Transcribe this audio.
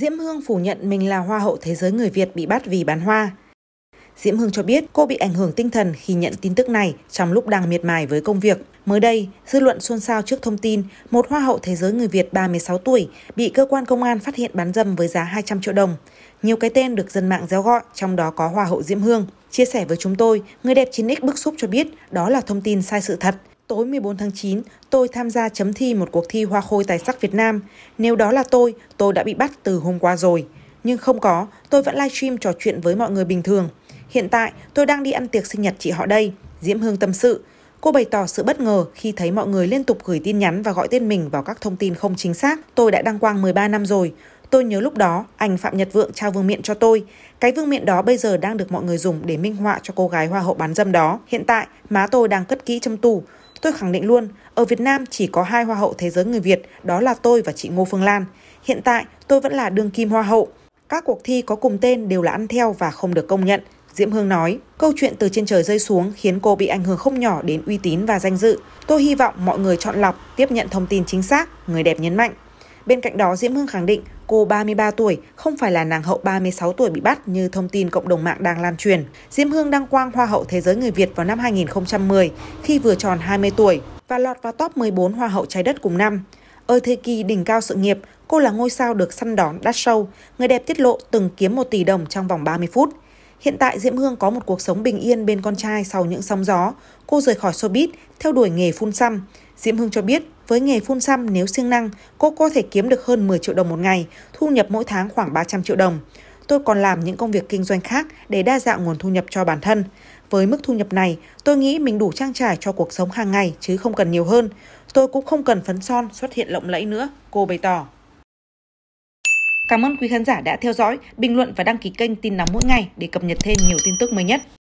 Diễm Hương phủ nhận mình là Hoa hậu Thế giới người Việt bị bắt vì bán hoa. Diễm Hương cho biết cô bị ảnh hưởng tinh thần khi nhận tin tức này trong lúc đang miệt mài với công việc. Mới đây, dư luận xôn xao trước thông tin một Hoa hậu Thế giới người Việt 36 tuổi bị cơ quan công an phát hiện bán dâm với giá 200 triệu đồng. Nhiều cái tên được dân mạng réo gọi, trong đó có Hoa hậu Diễm Hương. Chia sẻ với chúng tôi, người đẹp 9X bức xúc cho biết đó là thông tin sai sự thật. Tối 14 tháng 9, tôi tham gia chấm thi một cuộc thi hoa khôi tài sắc Việt Nam. Nếu đó là tôi, tôi đã bị bắt từ hôm qua rồi. Nhưng không có, tôi vẫn live stream trò chuyện với mọi người bình thường. Hiện tại, tôi đang đi ăn tiệc sinh nhật chị họ đây, Diễm Hương tâm sự. Cô bày tỏ sự bất ngờ khi thấy mọi người liên tục gửi tin nhắn và gọi tên mình vào các thông tin không chính xác. Tôi đã đăng quang 13 năm rồi. Tôi nhớ lúc đó, anh Phạm Nhật Vượng trao vương miện cho tôi. Cái vương miện đó bây giờ đang được mọi người dùng để minh họa cho cô gái hoa hậu bán dâm đó. Hiện tại, má tôi đang cất kỹ trong tù. Tôi khẳng định luôn, ở Việt Nam chỉ có hai hoa hậu thế giới người Việt, đó là tôi và chị Ngô Phương Lan. Hiện tại, tôi vẫn là đương kim hoa hậu. Các cuộc thi có cùng tên đều là ăn theo và không được công nhận. Diễm Hương nói, câu chuyện từ trên trời rơi xuống khiến cô bị ảnh hưởng không nhỏ đến uy tín và danh dự. Tôi hy vọng mọi người chọn lọc, tiếp nhận thông tin chính xác, người đẹp nhấn mạnh. Bên cạnh đó, Diễm Hương khẳng định cô 33 tuổi không phải là nàng hậu 36 tuổi bị bắt như thông tin cộng đồng mạng đang lan truyền. Diêm Hương đăng quang Hoa hậu Thế giới người Việt vào năm 2010 khi vừa tròn 20 tuổi và lọt vào top 14 Hoa hậu trái đất cùng năm. Ở thời kỳ đỉnh cao sự nghiệp, cô là ngôi sao được săn đón đắt sâu. Người đẹp tiết lộ từng kiếm 1 tỷ đồng trong vòng 30 phút. Hiện tại Diễm Hương có một cuộc sống bình yên bên con trai sau những sóng gió. Cô rời khỏi showbiz, theo đuổi nghề phun xăm. Diễm Hương cho biết, với nghề phun xăm nếu siêng năng, cô có thể kiếm được hơn 10 triệu đồng một ngày, thu nhập mỗi tháng khoảng 300 triệu đồng. Tôi còn làm những công việc kinh doanh khác để đa dạng nguồn thu nhập cho bản thân. Với mức thu nhập này, tôi nghĩ mình đủ trang trải cho cuộc sống hàng ngày chứ không cần nhiều hơn. Tôi cũng không cần phấn son xuất hiện lộng lẫy nữa, cô bày tỏ. Cảm ơn quý khán giả đã theo dõi, bình luận và đăng ký kênh Tin Nóng mỗi ngày để cập nhật thêm nhiều tin tức mới nhất.